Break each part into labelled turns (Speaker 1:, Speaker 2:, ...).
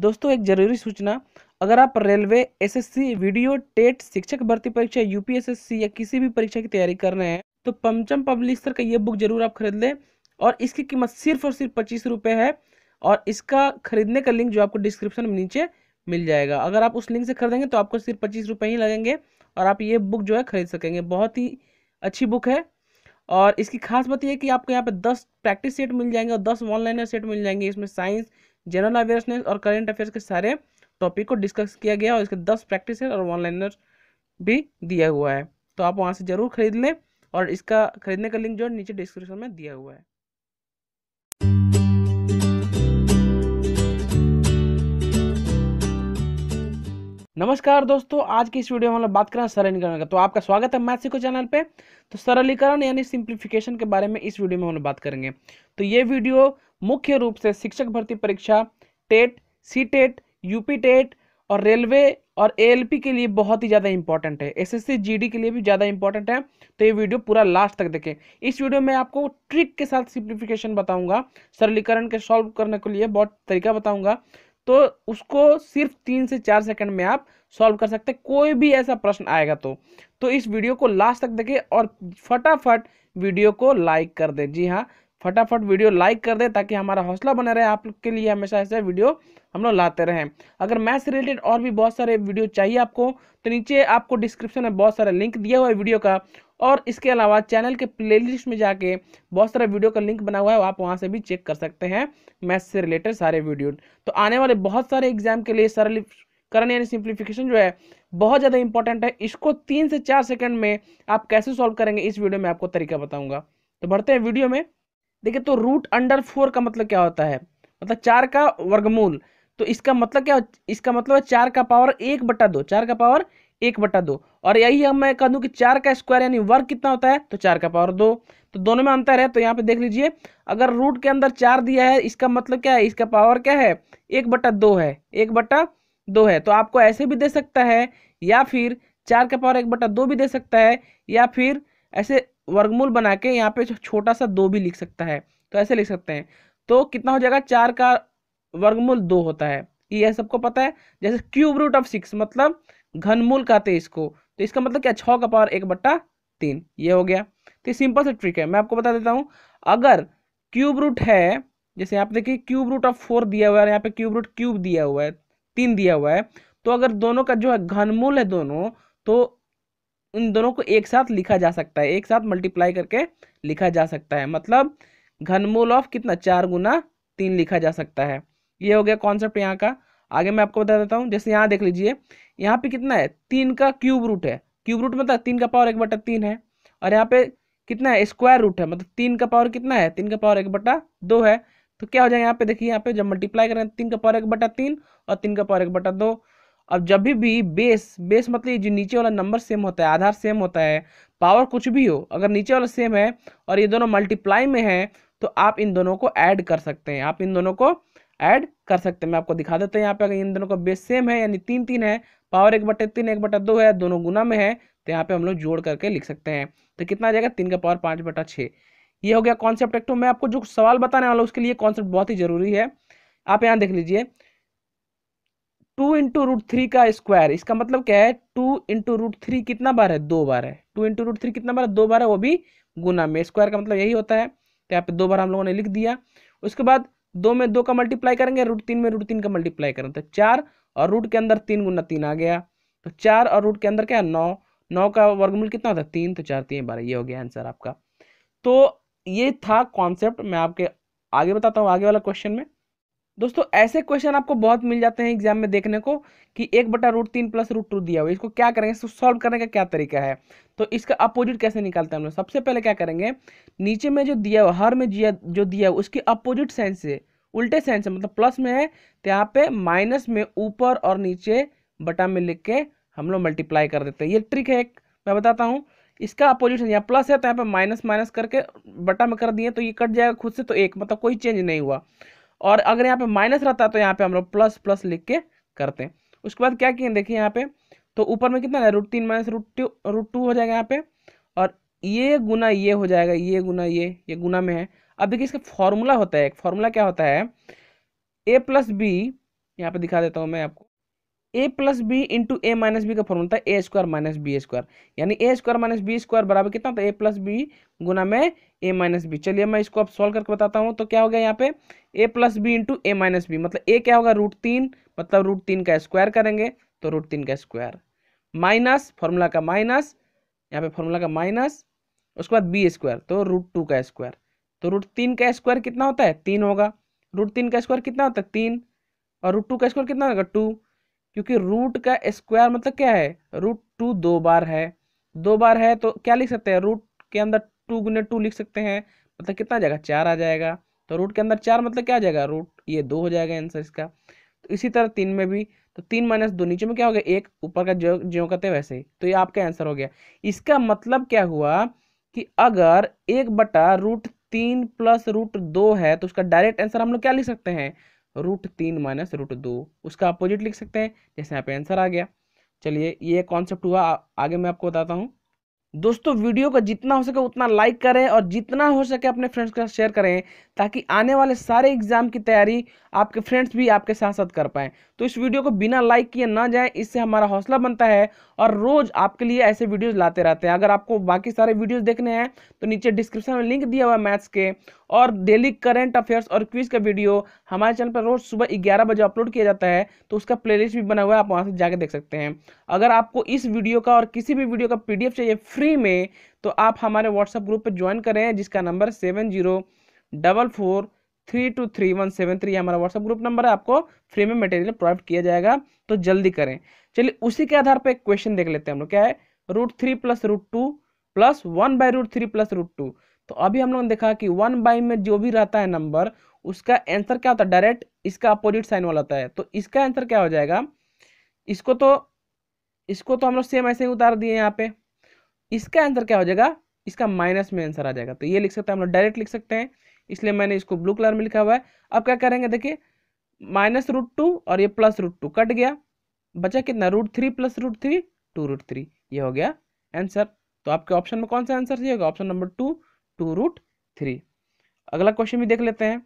Speaker 1: दोस्तों एक जरूरी सूचना अगर आप रेलवे एसएससी वीडियो टेट शिक्षक भर्ती परीक्षा यूपीएसएससी या किसी भी परीक्षा की तैयारी कर रहे हैं तो पंचम पब्लिशर का ये बुक जरूर आप खरीद लें और इसकी कीमत सिर्फ और सिर्फ पच्चीस रुपये है और इसका खरीदने का लिंक जो आपको डिस्क्रिप्शन में नीचे मिल जाएगा अगर आप उस लिंक से खरीदेंगे तो आपको सिर्फ पच्चीस रुपये ही लगेंगे और आप ये बुक जो है खरीद सकेंगे बहुत ही अच्छी बुक है और इसकी खास बात यह है कि आपको यहाँ पर दस प्रैक्टिस सेट मिल जाएंगे और दस ऑनलाइनर सेट मिल जाएंगे इसमें साइंस जनरल अवेयरनेस और करेंट अफेयर्स के सारे टॉपिक को डिस्कस किया गया और इसके दस प्रैक्टिस और ऑनलाइनर भी दिया हुआ है तो आप वहाँ से ज़रूर खरीद लें और इसका खरीदने का लिंक जो है नीचे डिस्क्रिप्शन में दिया हुआ है नमस्कार दोस्तों आज की इस वीडियो में हम लोग बात करें सरलीकरण का तो आपका स्वागत है मैथ सीखो चैनल पे तो सरलीकरण यानी सिंप्लीफिकेशन के बारे में इस वीडियो में हम लोग बात करेंगे तो ये वीडियो मुख्य रूप से शिक्षक भर्ती परीक्षा TET CTET UP TET और रेलवे और एएलपी के लिए बहुत ही ज़्यादा इंपॉर्टेंट है एसएससी जीडी के लिए भी ज़्यादा इंपॉर्टेंट है तो ये वीडियो पूरा लास्ट तक देखें इस वीडियो में आपको ट्रिक के साथ सिंप्लीफिकेशन बताऊंगा सरलीकरण के सॉल्व करने के लिए बहुत तरीका बताऊंगा तो उसको सिर्फ तीन से चार सेकंड में आप सॉल्व कर सकते हैं कोई भी ऐसा प्रश्न आएगा तो तो इस वीडियो को लास्ट तक देखें और फटाफट वीडियो को लाइक कर दें जी हाँ फटाफट वीडियो लाइक कर दे ताकि हमारा हौसला बना रहे आपके लिए हमेशा ऐसे वीडियो हम लोग लाते रहें अगर मैथ से रिलेटेड और भी बहुत सारे वीडियो चाहिए आपको तो नीचे आपको डिस्क्रिप्शन में बहुत सारे लिंक दिया हुआ है वीडियो का और इसके अलावा चैनल के प्लेलिस्ट में जाके बहुत सारे वीडियो का लिंक बना हुआ है आप वहाँ से भी चेक कर सकते हैं मैथ से रिलेटेड सारे वीडियो तो आने वाले बहुत सारे एग्जाम के लिए सरल करने यानी सिंप्लीफिकेशन जो है बहुत ज़्यादा इंपॉर्टेंट है इसको तीन से चार सेकंड में आप कैसे सॉल्व करेंगे इस वीडियो में आपको तरीका बताऊंगा तो बढ़ते हैं वीडियो में देखिए तो रूट अंडर फोर का मतलब क्या होता है मतलब चार का वर्गमूल तो इसका मतलब क्या इसका मतलब है चार का पावर एक बटा दो चार का पावर एक बटा दो और यही हम मैं कह दूँ कि चार का स्क्वायर यानी वर्ग कितना होता है तो चार का पावर दो तो दोनों में अंतर है तो यहाँ पे देख लीजिए अगर रूट के अंदर चार दिया है इसका मतलब क्या है इसका पावर क्या है एक बटा दो है एक बटा दो है तो आपको ऐसे भी दे सकता है या फिर चार का पावर एक बटा दो भी दे सकता है या फिर ऐसे वर्गमूल बना के यहाँ पे छोटा सा दो भी लिख सकता है तो ऐसे लिख सकते हैं तो कितना हो जाएगा चार का वर्गमूल दो होता है ये सबको पता है जैसे क्यूब रूट ऑफ सिक्स मतलब घनमूल कहते हैं इसको तो इसका मतलब क्या छः का पावर एक बट्टा तीन ये हो गया तो सिंपल सा ट्रिक है मैं आपको बता देता हूँ अगर क्यूब रूट है जैसे यहाँ पे देखिए क्यूब रूट ऑफ फोर दिया हुआ है यहाँ पे क्यूब रूट क्यूब दिया हुआ है तीन दिया हुआ है तो अगर दोनों का जो है घनमूल है दोनों तो उन दोनों को एक साथ लिखा जा सकता है एक साथ मल्टीप्लाई करके लिखा जा सकता है मतलब घनमूल ऑफ कितना चार गुना तीन लिखा जा सकता है ये हो गया कॉन्सेप्ट यहाँ का आगे मैं आपको बता देता हूँ जैसे यहाँ देख लीजिए यहाँ पे कितना है तीन का क्यूब रूट है क्यूब रूट मतलब तीन का पावर एक बटा तीन है और यहाँ पे कितना है स्क्वायर रूट है मतलब तीन का पावर कितना है तीन का पावर एक बटा दो है तो क्या हो जाएगा यहाँ पे देखिए यहाँ पे जब मल्टीप्लाई करें तीन का पावर एक बटा तीन और तीन का पावर एक बटा दो अब जब भी भी बेस बेस मतलब ये जो नीचे वाला नंबर सेम होता है आधार सेम होता है पावर कुछ भी हो अगर नीचे वाला सेम है और ये दोनों मल्टीप्लाई में है तो आप इन दोनों को ऐड कर सकते हैं आप इन दोनों को ऐड कर सकते हैं मैं आपको दिखा देता हूँ यहाँ पे अगर इन दोनों का बेस सेम है यानी तीन तीन है पावर एक बटे तीन एक बटा दो है दोनों गुना में है तो यहाँ पे हम लोग जोड़ करके लिख सकते हैं तो कितना आ जाएगा तीन का पावर पाँच बटा छः ये हो गया कॉन्सेप्ट एक तो मैं आपको जो सवाल बताने वाला हूँ उसके लिए कॉन्सेप्ट बहुत ही जरूरी है आप यहाँ देख लीजिए टू इंटू रूट थ्री का स्क्वायर इसका मतलब क्या है टू इंटू रूट थ्री कितना बार है दो बार है टू इंटू रूट थ्री कितना बार है दो बार है वो भी गुना में स्क्वायर का मतलब यही होता है तो यहाँ पे दो बार हम लोगों ने लिख दिया उसके बाद दो में दो का मल्टीप्लाई करेंगे रूट तीन में रूट तीन का मल्टीप्लाई करें तो चार और रूट के अंदर तीन गुना तीन आ गया तो चार और रूट के अंदर क्या है नौ नौ का वर्गमूल कितना होता है तीन तो चार तीन बारह ये हो गया आंसर आपका तो ये था कॉन्सेप्ट मैं आपके आगे बताता हूँ आगे वाला क्वेश्चन में दोस्तों ऐसे क्वेश्चन आपको बहुत मिल जाते हैं एग्जाम में देखने को कि एक बटा रूट तीन प्लस रूट टू दिया हुआ इसको क्या करेंगे इसको सॉल्व करने का क्या तरीका है तो इसका अपोजिट कैसे निकालते हैं हम लोग सबसे पहले क्या करेंगे नीचे में जो दिया हुआ हर में जो दिया हुआ उसके अपोजिट साइन से उल्टे साइन से मतलब प्लस में है तो यहाँ पे माइनस में ऊपर और नीचे बटा में लिख के हम लोग मल्टीप्लाई कर देते हैं ये ट्रिक है एक मैं बताता हूँ इसका अपोजिट यहाँ प्लस है तो यहाँ पे माइनस माइनस करके बटा में कर दिए तो ये कट जाएगा खुद से तो एक मतलब कोई चेंज नहीं हुआ और अगर यहाँ पे माइनस रहता है तो यहाँ पे हम लोग प्लस प्लस लिख के करते हैं उसके बाद क्या किए देखिए यहाँ पे तो ऊपर में कितना है रूट तीन minus root two root two हो जाएगा यहाँ पे और ये गुना ये हो जाएगा ये गुना ये ये गुना में है अब देखिए इसका फॉर्मूला होता है एक फॉर्मूला क्या होता है ए प्लस बी यहाँ पे दिखा देता हूँ मैं आपको A plus B into A minus B का फॉर्मूला था A square minus B square यानी A square minus B square बराबर कितना था ए प्लस बी गुना में ए माइनस बी चलिए मैं इसको अब सॉल्व करके बताता हूँ तो क्या हो गया यहाँ पे A plus B into A minus B मतलब ए क्या होगा रूट तीन मतलब रूट तीन का स्क्वायर करेंगे तो रूट तीन का स्क्वायर माइनस फॉर्मूला का माइनस यहाँ पे फॉर्मूला का माइनस उसके बाद बी स्क्वायर तो रूट टू का स्क्वायर तो रूट तीन का स्क्वायर कितना होता है तीन होगा रूट तीन का स्क्वायर कितना होता है तीन और रूट टू का स्क्वायर कितना होगा टू क्योंकि रूट का स्क्वायर मतलब क्या है रूट टू दो बार है दो बार है तो क्या लिख सकते हैं रूट के अंदर टू गुने टू लिख सकते हैं मतलब कितना जाएगा चार आ जाएगा तो रूट के अंदर चार मतलब क्या आ जाएगा रूट ये दो हो जाएगा आंसर इसका तो इसी तरह तीन में भी तो तीन माइनस दो नीचे में क्या हो गया एक ऊपर का जो ज्यो कहते हैं वैसे तो ये आपका आंसर हो गया इसका मतलब क्या हुआ कि अगर एक बटा रूट तीन प्लस रूट दो है तो उसका डायरेक्ट आंसर हम लोग क्या लिख सकते हैं रूट तीन माइनस रूट दो उसका अपोजिट लिख सकते हैं जैसे यहाँ पे आंसर आ गया चलिए ये कॉन्सेप्ट हुआ आगे मैं आपको बताता हूँ दोस्तों वीडियो को जितना हो सके उतना लाइक करें और जितना हो सके अपने फ्रेंड्स के साथ शेयर करें ताकि आने वाले सारे एग्जाम की तैयारी आपके फ्रेंड्स भी आपके साथ साथ कर पाएँ तो इस वीडियो को बिना लाइक किए ना जाए इससे हमारा हौसला बनता है और रोज़ आपके लिए ऐसे वीडियोज़ लाते रहते हैं अगर आपको बाकी सारे वीडियोज़ देखने हैं तो नीचे डिस्क्रिप्शन में लिंक दिया हुआ है मैथ्स के और डेली करेंट अफेयर्स और क्विज का वीडियो हमारे चैनल पर रोज़ सुबह ग्यारह बजे अपलोड किया जाता है तो उसका प्लेलिस्ट भी बना हुआ है आप वहाँ से जाके देख सकते हैं अगर आपको इस वीडियो का और किसी भी वीडियो का पी चाहिए फ्री में तो आप हमारे व्हाट्सएप ग्रुप पर ज्वाइन करें जिसका number seven zero double four three two three one seven three हमारा व्हाट्सअप ग्रुप नंबर है आपको फ्री में मटेरियल प्रोवाइड किया जाएगा तो जल्दी करें चलिए उसी के आधार पर एक क्वेश्चन देख लेते हैं हम लोग क्या है root three plus root two plus one by root three plus root two तो अभी हम लोगों ने देखा कि वन बाई में जो भी रहता है नंबर उसका आंसर क्या होता है डायरेक्ट इसका अपोजिट साइन वाला होता है तो इसका आंसर क्या हो जाएगा इसको तो इसको तो हम लोग सेम ऐसे ही उतार दिए यहाँ पे इसका आंसर क्या हो जाएगा इसका माइनस में आंसर आ जाएगा तो ये लिख सकते हैं हम लोग डायरेक्ट लिख सकते हैं इसलिए मैंने इसको ब्लू कलर में लिखा हुआ है अब क्या करेंगे देखिए माइनस रूट टू और ये प्लस रूट टू कट गया बचा कितना root three plus root three two root three ये हो गया आंसर तो आपके ऑप्शन में कौन सा आंसर सही होगा option number two two root three अगला क्वेश्चन भी देख लेते हैं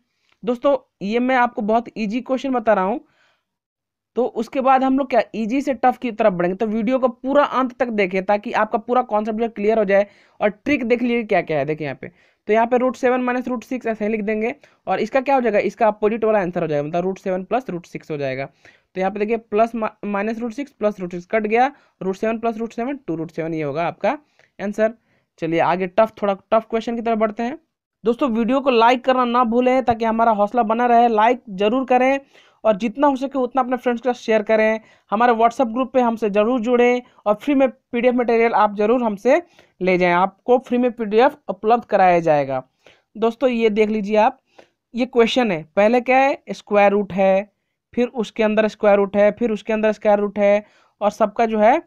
Speaker 1: दोस्तों ये मैं आपको बहुत ईजी क्वेश्चन बता रहा हूँ तो उसके बाद हम लोग क्या इजी से टफ की तरफ बढ़ेंगे तो वीडियो को पूरा अंत तक देखें ताकि आपका पूरा कॉन्सेप्ट जो क्लियर हो जाए और ट्रिक देख लीजिए क्या क्या है देखिए यहाँ पे तो यहाँ पे root seven minus root six ऐसे लिख देंगे और इसका क्या हो जाएगा इसका अपोजिट वाला आंसर हो जाएगा मतलब root seven plus root six हो जाएगा तो यहाँ पे देखिए plus minus root six plus root six cut गया root seven plus root seven two root seven ये होगा आपका आंसर चलिए आगे टफ थोड़ा टफ क्वेश्चन की तरफ बढ़ते हैं दोस्तों वीडियो को लाइक करना ना भूलें ताकि हमारा हौसला बना रहे लाइक जरूर करें और जितना हो सके उतना अपने फ्रेंड्स के साथ शेयर करें हमारे व्हाट्सअप ग्रुप पे हमसे ज़रूर जुड़ें और फ्री में पीडीएफ मटेरियल आप ज़रूर हमसे ले जाएं आपको फ्री में पीडीएफ उपलब्ध कराया जाएगा दोस्तों ये देख लीजिए आप ये क्वेश्चन है पहले क्या है स्क्वायर रूट है फिर उसके अंदर स्क्वायर रूट है फिर उसके अंदर स्क्वायर रूट है और सबका जो है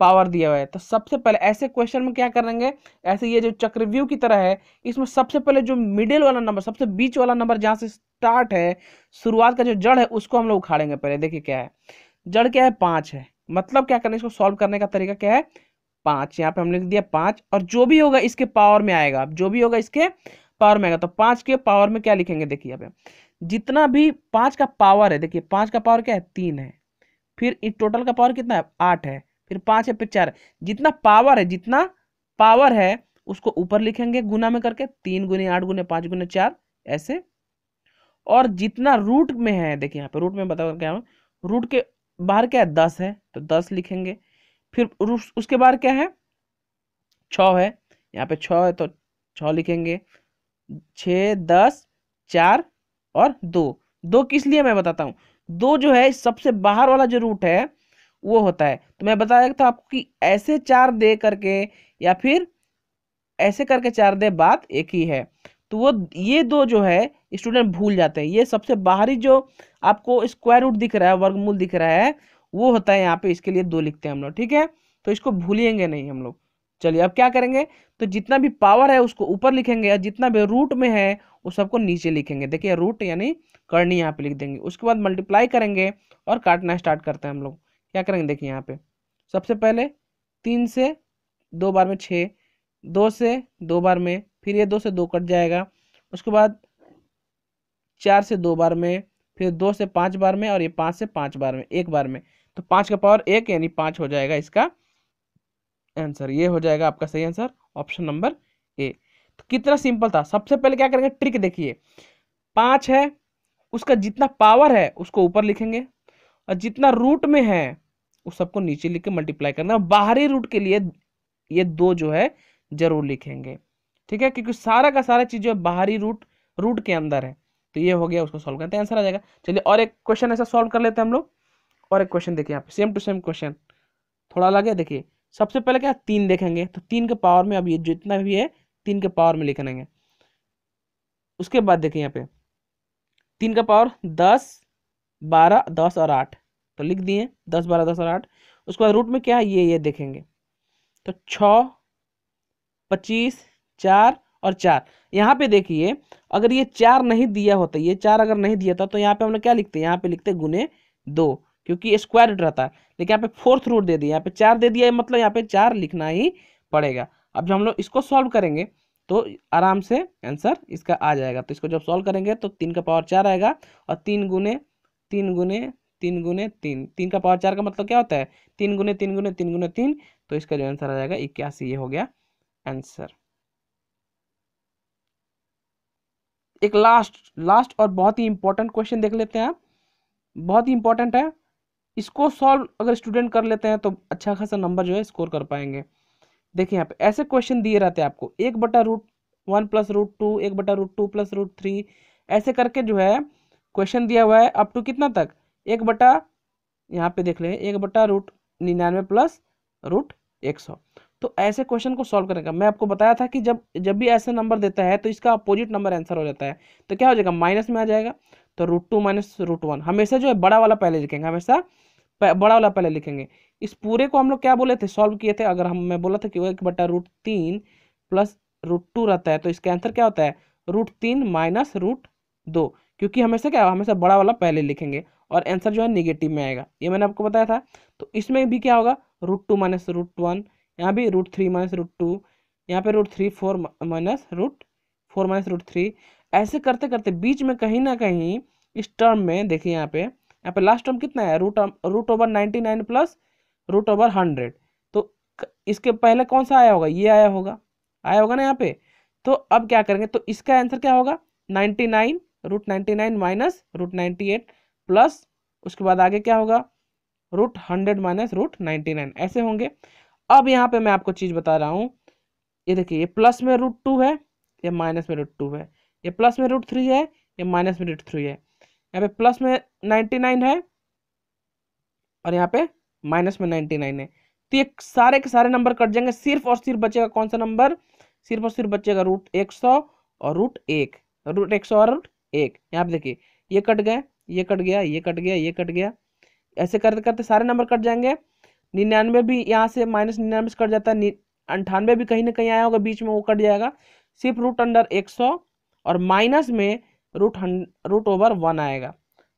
Speaker 1: पावर दिया हुआ है तो सबसे पहले ऐसे क्वेश्चन में क्या करेंगे ऐसे ये जो चक्रव्यू की तरह है इसमें सबसे पहले जो मिडिल वाला नंबर सबसे बीच वाला नंबर जहाँ से स्टार्ट है शुरुआत का जो जड़ है उसको हम लोग उखाड़ेंगे पहले देखिए क्या है जड़ क्या है पाँच है मतलब क्या करना है इसको सॉल्व करने का तरीका क्या है पाँच यहाँ पे हमने लिख दिया पाँच और जो भी होगा इसके पावर में आएगा जो भी होगा इसके पावर में आएगा तो पाँच के पावर में क्या लिखेंगे देखिए यहाँ पे जितना भी पाँच का पावर है देखिए पाँच का पावर क्या है तीन है फिर टोटल का पावर कितना है आठ है फिर पाँच है फिर चार जितना पावर है जितना पावर है उसको ऊपर लिखेंगे गुना में करके तीन गुने आठ गुने पाँच गुने चार ऐसे और जितना रूट में है देखिए यहाँ पे रूट में बता क्या रूट के बाहर क्या है दस है तो दस लिखेंगे फिर उसके बाहर क्या है छ है यहाँ पे छ है तो छ लिखेंगे छ दस चार और दो दो किस लिए मैं बताता हूँ दो जो है सबसे बाहर वाला जो रूट है वो होता है तो मैं बताया था आपको कि ऐसे चार दे करके या फिर ऐसे करके चार दे बात एक ही है तो वो ये दो जो है स्टूडेंट भूल जाते हैं ये सबसे बाहरी जो आपको स्क्वायर रूट दिख रहा है वर्गमूल दिख रहा है वो होता है यहाँ पे इसके लिए दो लिखते हैं हम लोग ठीक है तो इसको भूलेंगे नहीं हम लोग चलिए अब क्या करेंगे तो जितना भी पावर है उसको ऊपर लिखेंगे और जितना भी रूट में है वो सबको नीचे लिखेंगे देखिए रूट यानी करनी यहाँ पे लिख देंगे उसके बाद मल्टीप्लाई करेंगे और काटना स्टार्ट करते हैं हम लोग क्या करेंगे देखिए यहाँ पे सबसे पहले तीन से दो बार में छः दो से दो बार में फिर ये दो से दो कट जाएगा उसके बाद चार से दो बार में फिर दो से पाँच बार में और ये पाँच से पाँच बार में एक बार में तो पाँच का पावर एक यानी पाँच हो जाएगा इसका आंसर ये हो जाएगा आपका सही आंसर ऑप्शन नंबर ए तो कितना सिंपल था सबसे पहले क्या करेंगे ट्रिक देखिए पाँच है उसका जितना पावर है उसको ऊपर लिखेंगे और जितना रूट में है उस सबको नीचे लिख के मल्टीप्लाई करना बाहरी रूट के लिए ये दो जो है जरूर लिखेंगे ठीक है क्योंकि सारा का सारा चीज़ जो है बाहरी रूट रूट के अंदर है तो ये हो गया उसको सॉल्व करते हैं आंसर आ जाएगा चलिए और एक क्वेश्चन ऐसा सॉल्व कर लेते हैं हम लोग और एक क्वेश्चन देखिए यहाँ पे सेम टू सेम क्वेश्चन थोड़ा अलग है देखिए सबसे पहले क्या तीन देखेंगे तो तीन के पावर में अब ये जितना भी है तीन के पावर में लिखेंगे उसके बाद देखिए यहाँ पे तीन का पावर दस बारह दस और आठ तो लिख दिए दस बारह दस और आठ उसके बाद रूट में क्या है ये ये देखेंगे तो छ पच्चीस चार और चार यहाँ पे देखिए अगर ये चार नहीं दिया होता ये चार अगर नहीं दिया था तो यहाँ पे हम लोग क्या लिखते हैं यहाँ पे लिखते गुने दो क्योंकि स्क्वायर रूट रहता है लेकिन यहाँ पे फोर्थ रूट दे दिया यहाँ पे चार दे दिया मतलब यहाँ पे चार लिखना ही पड़ेगा अब जब हम लोग इसको सॉल्व करेंगे तो आराम से आंसर इसका आ जाएगा तो इसको जब सॉल्व करेंगे तो तीन का पावर चार आएगा और तीन गुने तीन गुने तीन गुने तीन तीन का पावर चार का मतलब क्या होता है तीन गुने तीन गुने तीन गुने तीन तो इसका जो आंसर आ जाएगा इक्यासी ये हो गया आंसर एक लास्ट लास्ट और बहुत ही इंपॉर्टेंट क्वेश्चन देख लेते हैं आप बहुत ही इंपॉर्टेंट है इसको सॉल्व अगर स्टूडेंट कर लेते हैं तो अच्छा खासा नंबर जो है स्कोर कर पाएंगे देखिए यहाँ पे ऐसे क्वेश्चन दिए रहते हैं आपको एक बटा root one plus root two एक बटा root two plus root three ऐसे करके जो है क्वेश्चन दिया हुआ है अप टू कितना तक एक बटा यहाँ पे देख लें एक बटा रूट निन्यानवे प्लस रूट एक सौ तो ऐसे क्वेश्चन को सॉल्व करने का मैं आपको बताया था कि जब जब भी ऐसे नंबर देता है तो इसका अपोजिट नंबर आंसर हो जाता है तो क्या हो जाएगा माइनस में आ जाएगा तो root two minus root one हमेशा जो है बड़ा वाला पहले लिखेंगे हमेशा बड़ा वाला पहले लिखेंगे इस पूरे को हम लोग क्या बोले थे सॉल्व किए थे अगर हम मैं बोला था कि वो एक बटा रूट तीन प्लस रूट टू रहता है तो इसका आंसर क्या होता है रूट तीन माइनस रूट दो क्योंकि हमेशा क्या हमेशा बड़ा वाला पहले लिखेंगे और आंसर जो है निगेटिव में आएगा ये मैंने आपको बताया था तो इसमें भी क्या होगा root two minus root one यहाँ भी root three minus root two यहाँ पर root three four minus root four minus root three ऐसे करते करते बीच में कहीं ना कहीं इस टर्म में देखिए यहाँ पे यहाँ पे लास्ट टर्म कितना है root root over ninety nine plus root over hundred तो इसके पहले कौन सा आया होगा ये आया होगा आया होगा ना यहाँ पे तो अब क्या करेंगे तो इसका आंसर क्या होगा ninety nine root ninety nine minus root ninety eight plus उसके बाद आगे क्या होगा root hundred minus root ninety nine ऐसे होंगे अब यहाँ पे मैं आपको चीज़ बता रहा हूँ ये देखिए ये प्लस में रूट टू है ये माइनस में रूट टू है ये प्लस में रूट थ्री है ये माइनस में रूट थ्री है यहाँ पे प्लस में नाइन्टी नाइन है और यहाँ पे माइनस में नाइन्टी नाइन है तो ये सारे के सारे नंबर कट जाएंगे सिर्फ और सिर्फ बचेगा कौन सा नंबर सिर्फ और सिर्फ बचेगा रूट एक सौ और रूट एक रूट एक सौ और रूट एक यहाँ पे देखिए ये कट गए ये कट गया ये कट गया ये कट गया ऐसे करते करते सारे नंबर कट जाएंगे निन्यानवे भी यहाँ से माइनस निन्यानवे से कट जाता है अंठानवे भी कहीं ना कहीं आया होगा बीच में वो कट जाएगा सिर्फ रूट अंडर एक सौ और माइनस में रूट रूट ओवर वन आएगा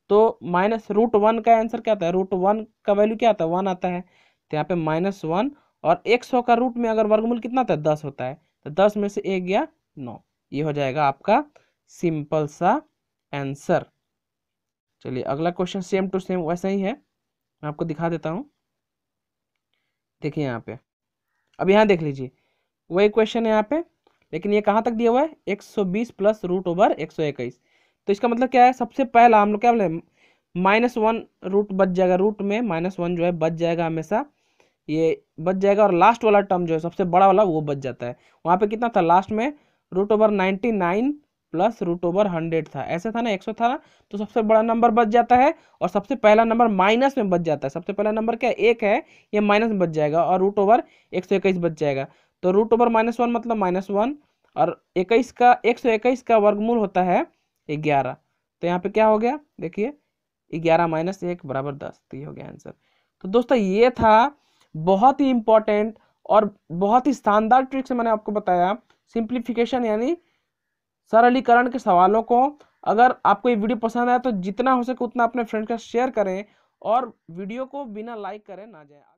Speaker 1: तो माइनस रूट वन का आंसर क्या आता है रूट वन का वैल्यू क्या आता है वन आता है तो यहाँ पे माइनस वन और एक सौ का रूट में अगर वर्गमूल कितना आता है दस होता है तो दस में से एक गया नौ ये हो जाएगा आपका सिंपल सा आंसर चलिए अगला क्वेश्चन सेम टू सेम वैसा ही है मैं आपको दिखा देता हूँ देखिए यहाँ पे अब यहाँ देख लीजिए वही क्वेश्चन है यहाँ पे लेकिन ये कहाँ तक दिया हुआ है 120 प्लस रूट ओवर इक्कीस तो इसका मतलब क्या है सबसे पहला हम लोग क्या बोले माइनस वन रूट बच जाएगा रूट में माइनस वन जो है बच जाएगा हमेशा ये बच जाएगा और लास्ट वाला टर्म जो है सबसे बड़ा वाला वो बच जाता है वहाँ पे कितना था लास्ट में root over ninety nine plus root over hundred था ऐसे था ना एक सौ था ना तो सबसे बड़ा नंबर बच जाता है और सबसे पहला नंबर माइनस में बच जाता है सबसे पहला नंबर क्या एक है ये माइनस में बच जाएगा और रूट ओवर एक सौ इक्कीस बच जाएगा तो रूट ओवर माइनस वन मतलब माइनस वन और इक्कीस का एक सौ इक्कीस का वर्गमूल होता है ग्यारह तो यहाँ पे क्या हो गया देखिए ग्यारह माइनस एक बराबर दस तो ये हो गया आंसर तो दोस्तों ये था बहुत ही इम्पोर्टेंट और बहुत ही शानदार ट्रिक से मैंने आपको बताया सिंप्लीफिकेशन यानी सरलीकरण के सवालों को अगर आपको ये वीडियो पसंद आया तो जितना हो सके उतना अपने फ्रेंड का शेयर करें और वीडियो को बिना लाइक करें ना जाए